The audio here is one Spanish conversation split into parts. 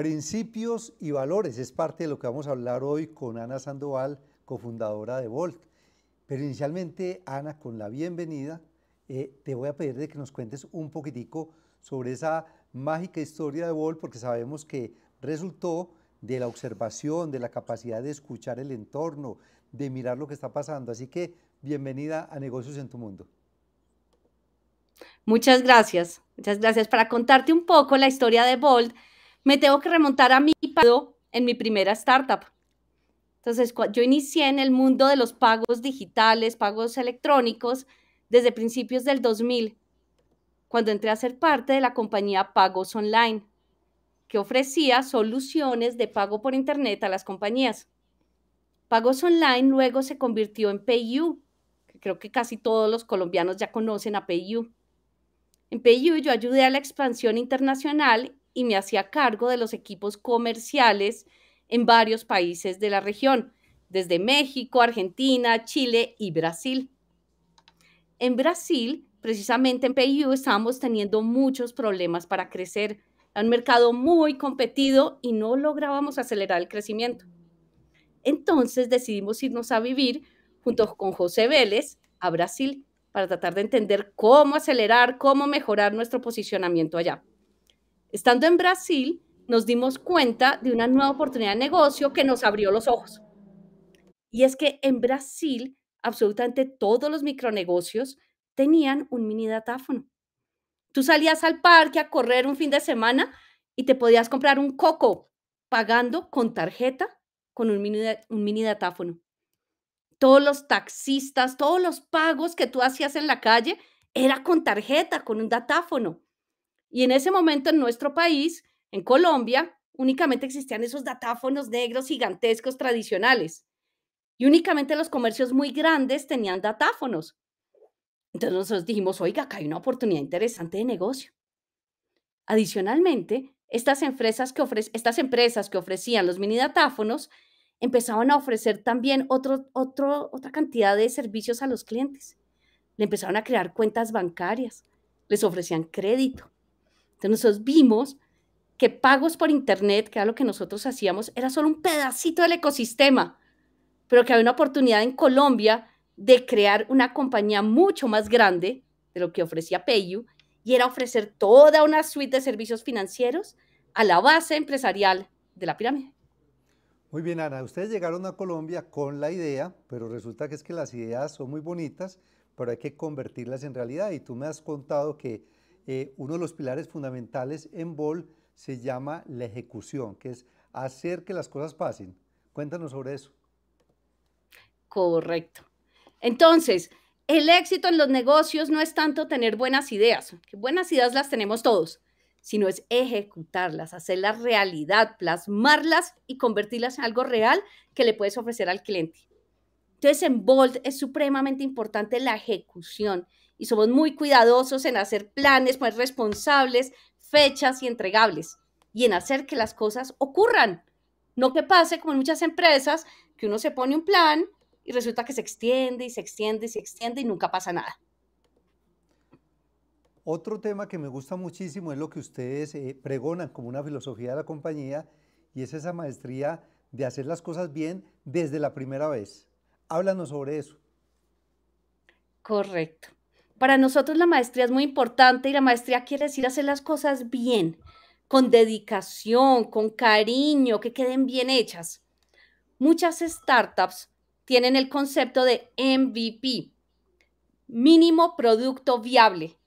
Principios y valores es parte de lo que vamos a hablar hoy con Ana Sandoval, cofundadora de Volt. Pero inicialmente, Ana, con la bienvenida, eh, te voy a pedir de que nos cuentes un poquitico sobre esa mágica historia de Volt, porque sabemos que resultó de la observación, de la capacidad de escuchar el entorno, de mirar lo que está pasando. Así que bienvenida a Negocios en tu Mundo. Muchas gracias, muchas gracias. Para contarte un poco la historia de Volt, me tengo que remontar a mi pago en mi primera startup. Entonces, yo inicié en el mundo de los pagos digitales, pagos electrónicos, desde principios del 2000, cuando entré a ser parte de la compañía Pagos Online, que ofrecía soluciones de pago por Internet a las compañías. Pagos Online luego se convirtió en PayU, que creo que casi todos los colombianos ya conocen a PayU. En PayU yo ayudé a la expansión internacional y me hacía cargo de los equipos comerciales en varios países de la región, desde México, Argentina, Chile y Brasil. En Brasil, precisamente en PIU, estábamos teniendo muchos problemas para crecer. Era un mercado muy competido y no lográbamos acelerar el crecimiento. Entonces decidimos irnos a vivir junto con José Vélez a Brasil para tratar de entender cómo acelerar, cómo mejorar nuestro posicionamiento allá. Estando en Brasil, nos dimos cuenta de una nueva oportunidad de negocio que nos abrió los ojos. Y es que en Brasil, absolutamente todos los micronegocios tenían un mini datáfono. Tú salías al parque a correr un fin de semana y te podías comprar un coco pagando con tarjeta con un mini, un mini datáfono. Todos los taxistas, todos los pagos que tú hacías en la calle era con tarjeta, con un datáfono. Y en ese momento en nuestro país, en Colombia, únicamente existían esos datáfonos negros gigantescos tradicionales. Y únicamente los comercios muy grandes tenían datáfonos. Entonces nosotros dijimos, oiga, acá hay una oportunidad interesante de negocio. Adicionalmente, estas empresas que, estas empresas que ofrecían los mini datáfonos empezaban a ofrecer también otra cantidad de servicios a los clientes. Le empezaron a crear cuentas bancarias, les ofrecían crédito, entonces nosotros vimos que pagos por Internet, que era lo que nosotros hacíamos, era solo un pedacito del ecosistema, pero que había una oportunidad en Colombia de crear una compañía mucho más grande de lo que ofrecía PayU y era ofrecer toda una suite de servicios financieros a la base empresarial de la pirámide. Muy bien, Ana, ustedes llegaron a Colombia con la idea, pero resulta que es que las ideas son muy bonitas, pero hay que convertirlas en realidad. Y tú me has contado que eh, uno de los pilares fundamentales en Bold se llama la ejecución, que es hacer que las cosas pasen. Cuéntanos sobre eso. Correcto. Entonces, el éxito en los negocios no es tanto tener buenas ideas, que buenas ideas las tenemos todos, sino es ejecutarlas, hacerlas realidad, plasmarlas y convertirlas en algo real que le puedes ofrecer al cliente. Entonces, en Bolt es supremamente importante la ejecución y somos muy cuidadosos en hacer planes más responsables, fechas y entregables y en hacer que las cosas ocurran. No que pase como en muchas empresas que uno se pone un plan y resulta que se extiende y se extiende y se extiende y nunca pasa nada. Otro tema que me gusta muchísimo es lo que ustedes eh, pregonan como una filosofía de la compañía y es esa maestría de hacer las cosas bien desde la primera vez. Háblanos sobre eso. Correcto. Para nosotros la maestría es muy importante y la maestría quiere decir hacer las cosas bien, con dedicación, con cariño, que queden bien hechas. Muchas startups tienen el concepto de MVP, mínimo producto viable.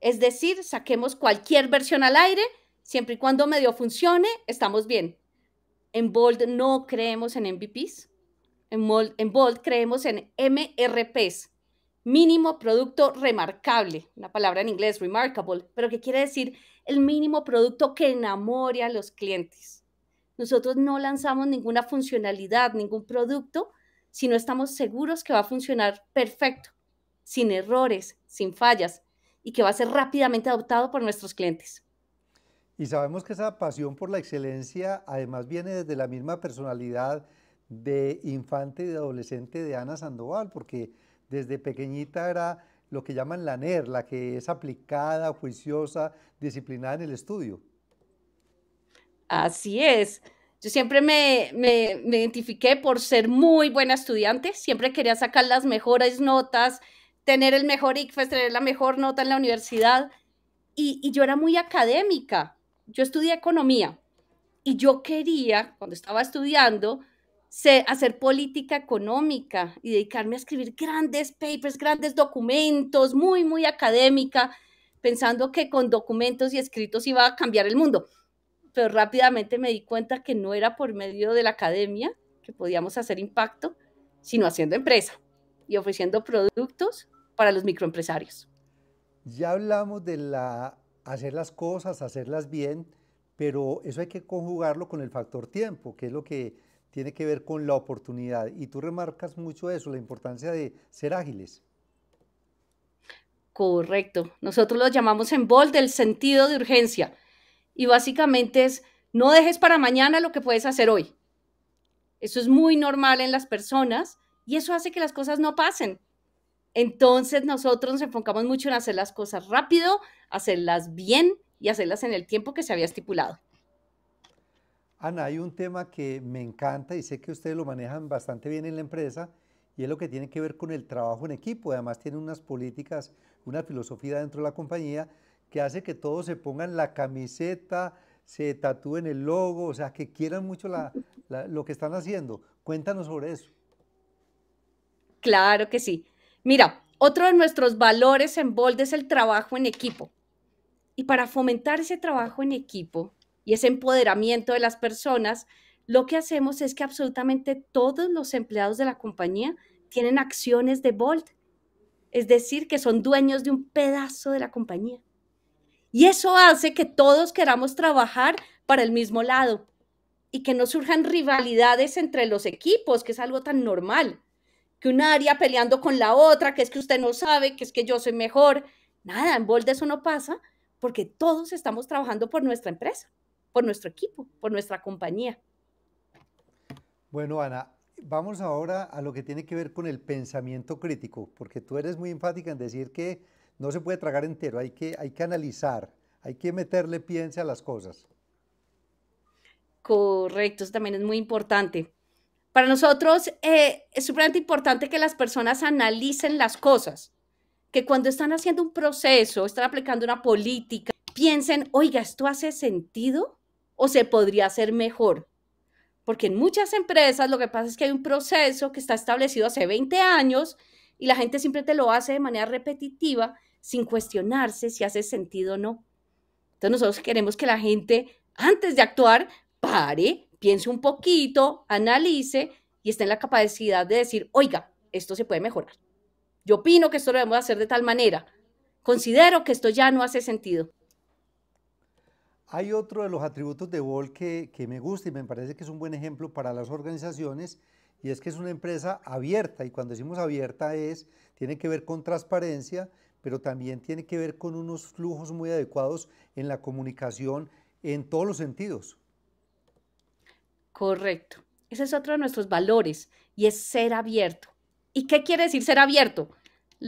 Es decir, saquemos cualquier versión al aire, siempre y cuando medio funcione, estamos bien. En Bold no creemos en MVPs, en Bold, creemos en MRPs, mínimo producto remarcable, una palabra en inglés, remarkable, pero que quiere decir el mínimo producto que enamore a los clientes. Nosotros no lanzamos ninguna funcionalidad, ningún producto, si no estamos seguros que va a funcionar perfecto, sin errores, sin fallas, y que va a ser rápidamente adoptado por nuestros clientes. Y sabemos que esa pasión por la excelencia además viene desde la misma personalidad de infante y de adolescente de Ana Sandoval, porque desde pequeñita era lo que llaman la NER, la que es aplicada, juiciosa, disciplinada en el estudio. Así es. Yo siempre me, me, identifiqué por ser muy buena estudiante, siempre quería sacar las mejores notas, tener el mejor ICFES, tener la mejor nota en la universidad. y yo era muy académica. Yo estudié economía y yo quería, cuando estaba estudiando, hacer política económica y dedicarme a escribir grandes papers, grandes documentos, muy, muy académica, pensando que con documentos y escritos iba a cambiar el mundo. Pero rápidamente me di cuenta que no era por medio de la academia que podíamos hacer impacto, sino haciendo empresa y ofreciendo productos para los microempresarios. Ya hablamos de la, hacer las cosas, hacerlas bien, pero eso hay que conjugarlo con el factor tiempo, que es lo que tiene que ver con la oportunidad. Y tú remarcas mucho eso, la importancia de ser ágiles. Correcto. Nosotros lo llamamos en Bold el sentido de urgencia. Y básicamente es, no dejes para mañana lo que puedes hacer hoy. Eso es muy normal en las personas y eso hace que las cosas no pasen. Entonces nosotros nos enfocamos mucho en hacer las cosas rápido, hacerlas bien y hacerlas en el tiempo que se había estipulado. Ana, hay un tema que me encanta y sé que ustedes lo manejan bastante bien en la empresa y es lo que tiene que ver con el trabajo en equipo. Además tiene unas políticas, una filosofía dentro de la compañía que hace que todos se pongan la camiseta, se tatúen el logo, o sea, que quieran mucho lo que están haciendo. Cuéntanos sobre eso. Claro que sí. Mira, otro de nuestros valores en Bold es el trabajo en equipo. Y para fomentar ese trabajo en equipo, y ese empoderamiento de las personas, lo que hacemos es que absolutamente todos los empleados de la compañía tienen acciones de Bolt, es decir, que son dueños de un pedazo de la compañía. Y eso hace que todos queramos trabajar para el mismo lado y que no surjan rivalidades entre los equipos, que es algo tan normal, que un área peleando con la otra, que es que usted no sabe, que es que yo soy mejor. Nada, en Bolt eso no pasa porque todos estamos trabajando por nuestra empresa por nuestro equipo, por nuestra compañía. Bueno, Ana, vamos ahora a lo que tiene que ver con el pensamiento crítico, porque tú eres muy enfática en decir que no se puede tragar entero, hay que, hay que analizar, hay que meterle piensa a las cosas. Correcto, eso también es muy importante. Para nosotros eh, es supremamente importante que las personas analicen las cosas, que cuando están haciendo un proceso, están aplicando una política, piensen, oiga, ¿esto hace sentido? o se podría hacer mejor. Porque en muchas empresas lo que pasa es que hay un proceso que está establecido hace 20 años y la gente siempre te lo hace de manera repetitiva sin cuestionarse si hace sentido o no. Entonces nosotros queremos que la gente antes de actuar pare, piense un poquito, analice y esté en la capacidad de decir, oiga, esto se puede mejorar. Yo opino que esto lo debemos hacer de tal manera. Considero que esto ya no hace sentido. Hay otro de los atributos de Vol que, me gusta y me parece que es un buen ejemplo para las organizaciones y es que es una empresa abierta y cuando decimos abierta es, tiene que ver con transparencia, pero también tiene que ver con unos flujos muy adecuados en la comunicación en todos los sentidos. Correcto. Ese es otro de nuestros valores y es ser abierto. ¿Y qué quiere decir ser abierto?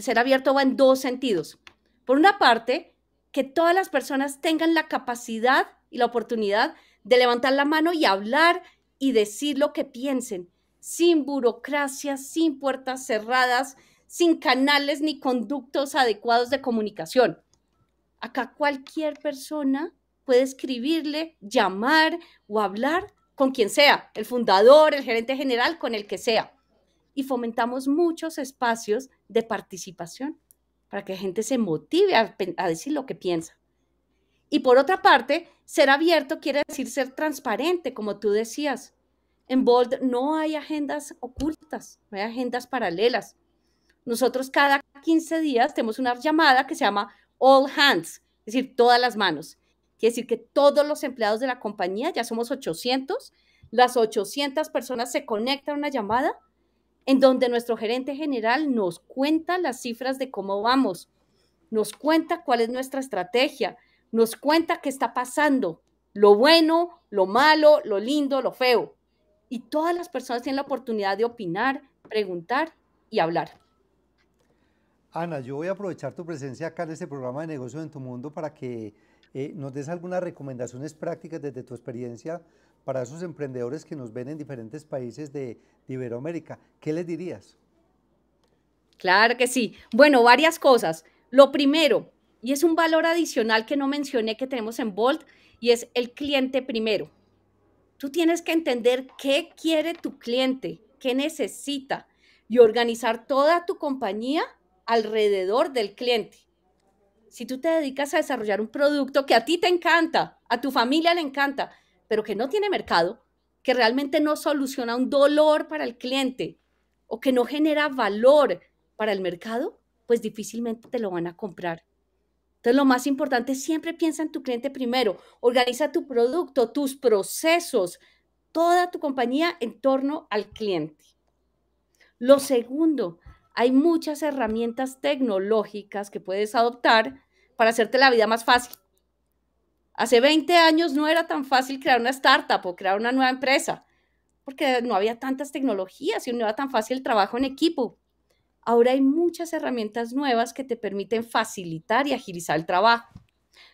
ser abierto va en dos sentidos. Por una parte, que todas las personas tengan la capacidad y la oportunidad de levantar la mano y hablar y decir lo que piensen, sin burocracia, sin puertas cerradas, sin canales ni conductos adecuados de comunicación. Acá cualquier persona puede escribirle, llamar o hablar con quien sea, el fundador, el gerente general, con el que sea. Y fomentamos muchos espacios de participación para que la gente se motive a, decir lo que piensa. Y por otra parte, ser abierto quiere decir ser transparente, como tú decías. En Bold no hay agendas ocultas, no hay agendas paralelas. Nosotros cada 15 días tenemos una llamada que se llama All Hands, es decir, todas las manos. Quiere decir que todos los empleados de la compañía, ya somos 800, las 800 personas se conectan a una llamada en donde nuestro gerente general nos cuenta las cifras de cómo vamos, nos cuenta cuál es nuestra estrategia, nos cuenta qué está pasando, lo bueno, lo malo, lo lindo, lo feo. Y todas las personas tienen la oportunidad de opinar, preguntar y hablar. Ana, yo voy a aprovechar tu presencia acá en este programa de Negocios en tu Mundo para que eh, nos des algunas recomendaciones prácticas desde tu experiencia para esos emprendedores que nos ven en diferentes países de, de Iberoamérica. ¿Qué les dirías? Claro que sí. Bueno, varias cosas. Lo primero, y es un valor adicional que no mencioné que tenemos en Bolt, y es el cliente primero. Tú tienes que entender qué quiere tu cliente, qué necesita, y organizar toda tu compañía alrededor del cliente. Si tú te dedicas a desarrollar un producto que a ti te encanta, a tu familia le encanta, pero que no tiene mercado, que realmente no soluciona un dolor para el cliente o que no genera valor para el mercado, pues difícilmente te lo van a comprar. Entonces, lo más importante, siempre piensa en tu cliente primero. Organiza tu producto, tus procesos, toda tu compañía en torno al cliente. Lo segundo, hay muchas herramientas tecnológicas que puedes adoptar para hacerte la vida más fácil. Hace 20 años no era tan fácil crear una startup o crear una nueva empresa, porque no había tantas tecnologías y no era tan fácil el trabajo en equipo. Ahora hay muchas herramientas nuevas que te permiten facilitar y agilizar el trabajo.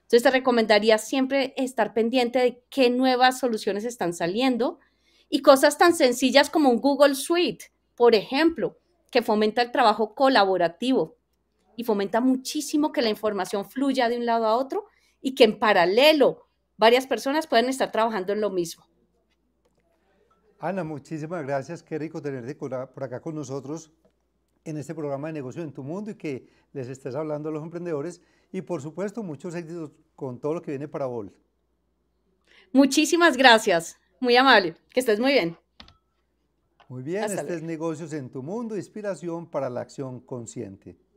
Entonces te recomendaría siempre estar pendiente de qué nuevas soluciones están saliendo y cosas tan sencillas como un Google Suite, por ejemplo, que fomenta el trabajo colaborativo y fomenta muchísimo que la información fluya de un lado a otro y que en paralelo varias personas puedan estar trabajando en lo mismo. Ana, muchísimas gracias. Qué rico tenerte por acá con nosotros en este programa de Negocio en tu Mundo y que les estés hablando a los emprendedores. Y por supuesto, muchos éxitos con todo lo que viene para vos. Muchísimas gracias. Muy amable. Que estés muy bien. Muy bien, este es Negocios en tu Mundo, inspiración para la acción consciente.